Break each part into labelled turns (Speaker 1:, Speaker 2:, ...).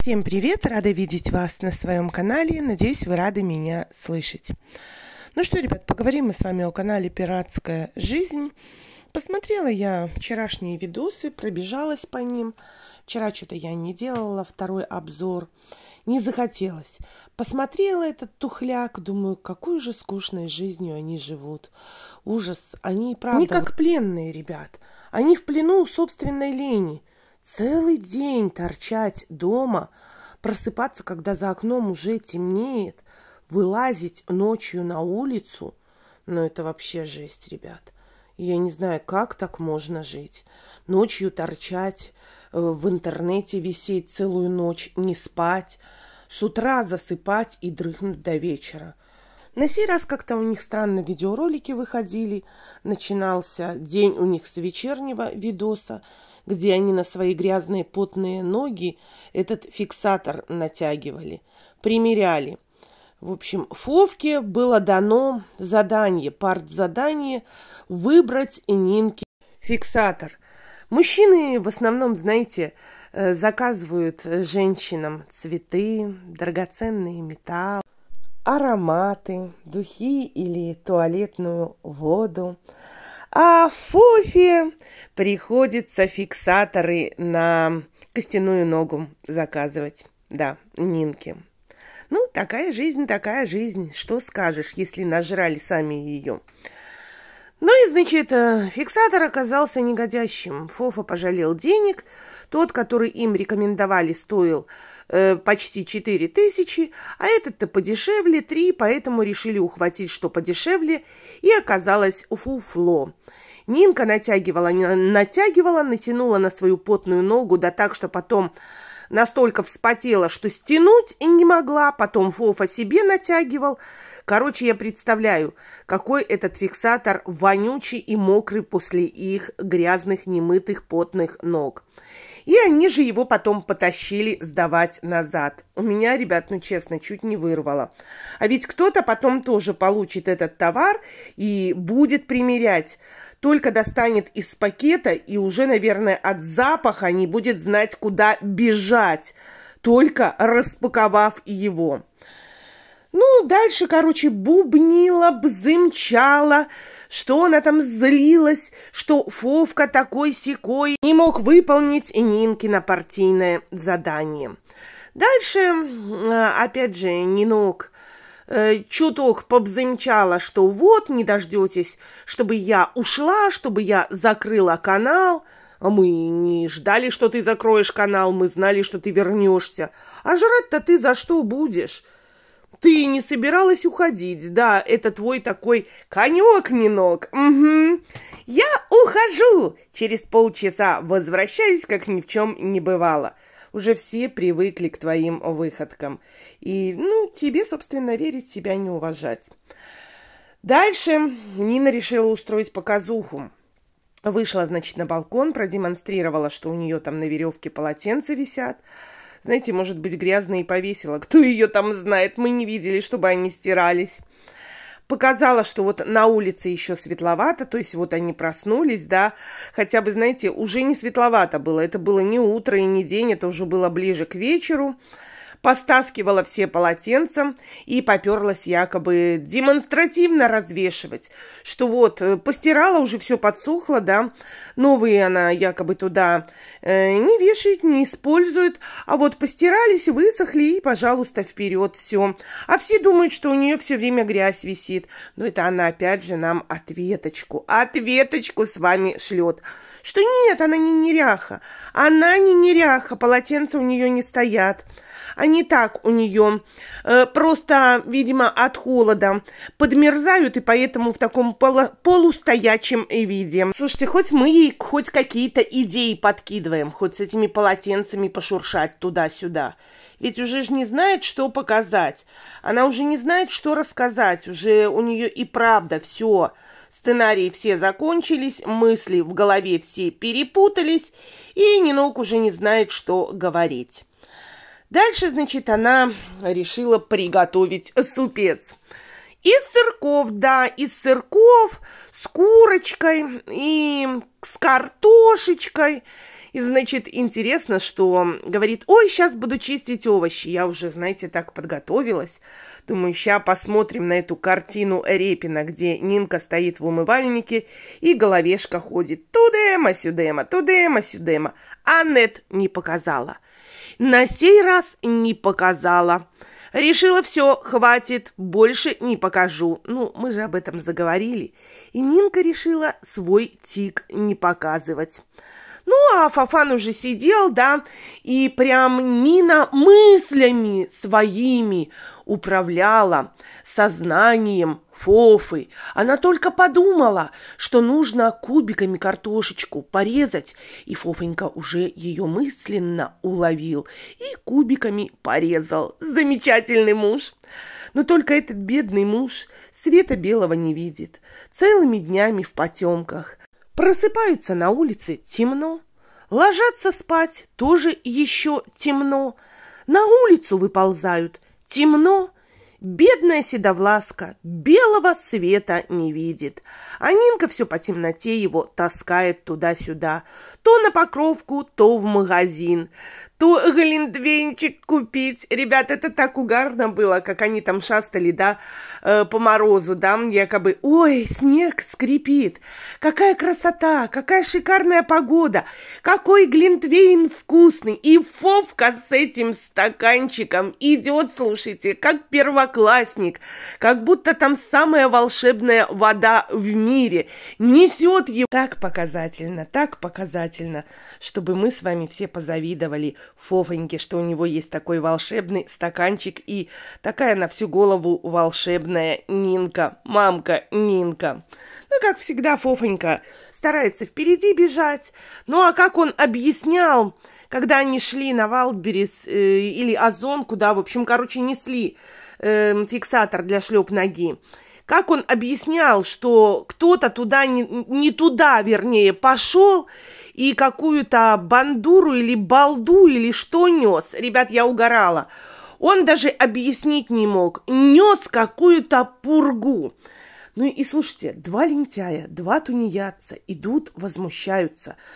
Speaker 1: Всем привет! Рада видеть вас на своем канале. Надеюсь, вы рады меня слышать. Ну что, ребят, поговорим мы с вами о канале «Пиратская жизнь». Посмотрела я вчерашние видосы, пробежалась по ним. Вчера что-то я не делала, второй обзор. Не захотелось. Посмотрела этот тухляк, думаю, какую же скучной жизнью они живут. Ужас, они правда... Они как пленные, ребят. Они в плену собственной лени – Целый день торчать дома, просыпаться, когда за окном уже темнеет, вылазить ночью на улицу, но ну, это вообще жесть, ребят. Я не знаю, как так можно жить. Ночью торчать, э, в интернете висеть целую ночь, не спать, с утра засыпать и дрыхнуть до вечера. На сей раз как-то у них странно видеоролики выходили. Начинался день у них с вечернего видоса где они на свои грязные потные ноги этот фиксатор натягивали, примеряли. В общем, Фовке было дано задание, партзадание выбрать Нинке фиксатор. Мужчины в основном, знаете, э, заказывают женщинам цветы, драгоценные металлы, ароматы, духи или туалетную воду. А Фофе приходится фиксаторы на костяную ногу заказывать. Да, Нинки. Ну, такая жизнь, такая жизнь. Что скажешь, если нажрали сами ее? Ну и, значит, э, фиксатор оказался негодящим. Фофа пожалел денег. Тот, который им рекомендовали, стоил Э, почти 4 тысячи, а этот-то подешевле 3, поэтому решили ухватить, что подешевле, и оказалось фуфло. Нинка натягивала, натягивала, натянула на свою потную ногу, да так, что потом настолько вспотела, что стянуть не могла, потом Фофа себе натягивал. Короче, я представляю, какой этот фиксатор вонючий и мокрый после их грязных, немытых, потных ног. И они же его потом потащили сдавать назад. У меня, ребят, ну честно, чуть не вырвало. А ведь кто-то потом тоже получит этот товар и будет примерять. Только достанет из пакета и уже, наверное, от запаха не будет знать, куда бежать, только распаковав его. Ну, дальше, короче, бубнила, бзымчала, что она там злилась, что Фовка такой-сякой не мог выполнить и Нинкино партийное задание. Дальше, а, опять же, Нинок э, чуток побзымчала, что вот, не дождетесь, чтобы я ушла, чтобы я закрыла канал. А мы не ждали, что ты закроешь канал, мы знали, что ты вернешься. А жрать-то ты за что будешь? Ты не собиралась уходить, да, это твой такой конек-минок. Угу. Я ухожу! Через полчаса возвращаюсь, как ни в чем не бывало. Уже все привыкли к твоим выходкам. И, ну, тебе, собственно, верить, себя не уважать. Дальше Нина решила устроить показуху. Вышла, значит, на балкон, продемонстрировала, что у нее там на веревке полотенца висят. Знаете, может быть, грязная и повесила. Кто ее там знает? Мы не видели, чтобы они стирались. Показала, что вот на улице еще светловато, то есть вот они проснулись, да. Хотя бы, знаете, уже не светловато было. Это было не утро и не день, это уже было ближе к вечеру. Постаскивала все полотенца и поперлась якобы демонстративно развешивать, что вот э, постирала, уже все подсохло, да, новые она якобы туда э, не вешает, не использует, а вот постирались, высохли и, пожалуйста, вперед все. А все думают, что у нее все время грязь висит, но это она опять же нам ответочку, ответочку с вами шлет, что нет, она не неряха, она не неряха, полотенца у нее не стоят, они не так у нее. Э, просто, видимо, от холода подмерзают, и поэтому в таком полу полустоячем виде. Слушайте, хоть мы ей хоть какие-то идеи подкидываем, хоть с этими полотенцами пошуршать туда-сюда. Ведь уже же не знает, что показать. Она уже не знает, что рассказать. Уже у нее и правда все. Сценарии все закончились, мысли в голове все перепутались, и Нинок уже не знает, что говорить. Дальше, значит, она решила приготовить супец. Из сырков, да, из сырков с курочкой и с картошечкой. И, значит, интересно, что говорит, ой, сейчас буду чистить овощи. Я уже, знаете, так подготовилась. Думаю, сейчас посмотрим на эту картину Репина, где Нинка стоит в умывальнике и головешка ходит. Тудема, сюдема, тудема, сюдема. А нет не показала на сей раз не показала. Решила, все, хватит, больше не покажу. Ну, мы же об этом заговорили. И Нинка решила свой тик не показывать. Ну, а Фафан уже сидел, да, и прям Нина мыслями своими управляла сознанием Фофы. Она только подумала, что нужно кубиками картошечку порезать, и Фофонька уже ее мысленно уловил и кубиками порезал. Замечательный муж! Но только этот бедный муж света белого не видит. Целыми днями в потемках. Просыпаются на улице темно, ложатся спать тоже еще темно. На улицу выползают темно, Бедная седовласка белого света не видит, а Нинка все по темноте его таскает туда-сюда, то на покровку, то в магазин, ту глинтвейнчик купить. Ребят, это так угарно было, как они там шастали, да, э, по морозу, да, якобы. Ой, снег скрипит. Какая красота, какая шикарная погода. Какой глинтвейн вкусный. И Фовка с этим стаканчиком идет, слушайте, как первоклассник. Как будто там самая волшебная вода в мире. Несет его. Так показательно, так показательно, чтобы мы с вами все позавидовали – Фофоньке, что у него есть такой волшебный стаканчик и такая на всю голову волшебная Нинка, мамка Нинка. Ну, как всегда, Фофонька старается впереди бежать. Ну, а как он объяснял, когда они шли на Валдберис э, или Озон, куда, в общем, короче, несли э, фиксатор для шлеп ноги как он объяснял, что кто-то туда, не, не туда, вернее, пошел и какую-то бандуру или балду или что нес. Ребят, я угорала. Он даже объяснить не мог. Нес какую-то пургу. Ну и слушайте, два лентяя, два тунеядца идут, возмущаются –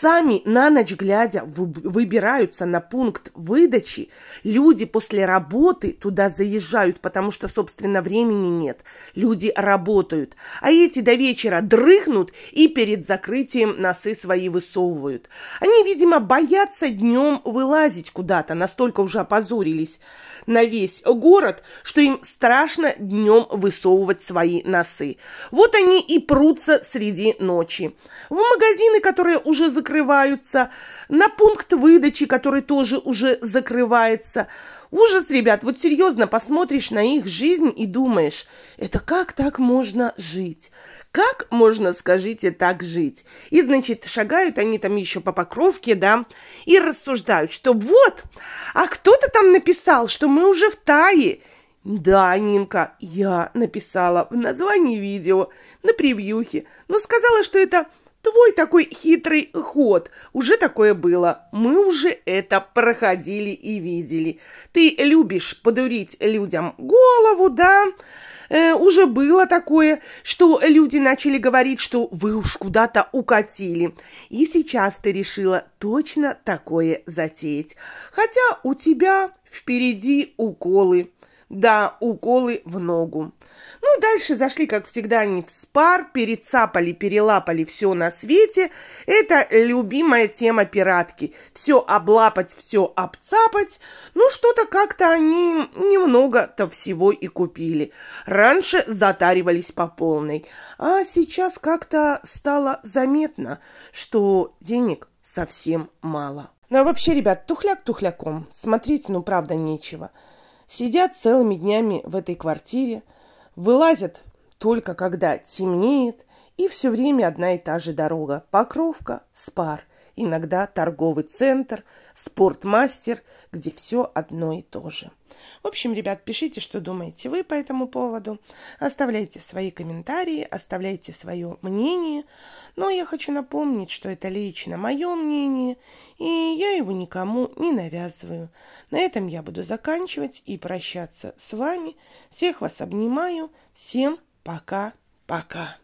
Speaker 1: Сами на ночь глядя выбираются на пункт выдачи. Люди после работы туда заезжают, потому что, собственно, времени нет. Люди работают. А эти до вечера дрыхнут и перед закрытием носы свои высовывают. Они, видимо, боятся днем вылазить куда-то, настолько уже опозорились на весь город, что им страшно днем высовывать свои носы. Вот они и прутся среди ночи. В магазины, которые уже закрыты, закрываются, на пункт выдачи, который тоже уже закрывается. Ужас, ребят, вот серьезно посмотришь на их жизнь и думаешь, это как так можно жить? Как можно, скажите, так жить? И, значит, шагают они там еще по покровке, да, и рассуждают, что вот, а кто-то там написал, что мы уже в Тае. Да, Нинка, я написала в названии видео, на превьюхе, но сказала, что это Твой такой хитрый ход. Уже такое было. Мы уже это проходили и видели. Ты любишь подурить людям голову, да? Э, уже было такое, что люди начали говорить, что вы уж куда-то укатили. И сейчас ты решила точно такое затеять. Хотя у тебя впереди уколы. Да, уколы в ногу. Ну, дальше зашли, как всегда, они в спар, перецапали, перелапали все на свете. Это любимая тема пиратки. Все облапать, все обцапать. Ну, что-то как-то они немного-то всего и купили. Раньше затаривались по полной. А сейчас как-то стало заметно, что денег совсем мало. Ну, а вообще, ребят, тухляк тухляком. Смотреть, ну, правда, нечего сидят целыми днями в этой квартире, вылазят только когда темнеет, и все время одна и та же дорога. Покровка, спар, иногда торговый центр, спортмастер, где все одно и то же. В общем, ребят, пишите, что думаете вы по этому поводу. Оставляйте свои комментарии, оставляйте свое мнение. Но я хочу напомнить, что это лично мое мнение, и я его никому не навязываю. На этом я буду заканчивать и прощаться с вами. Всех вас обнимаю. Всем пока-пока.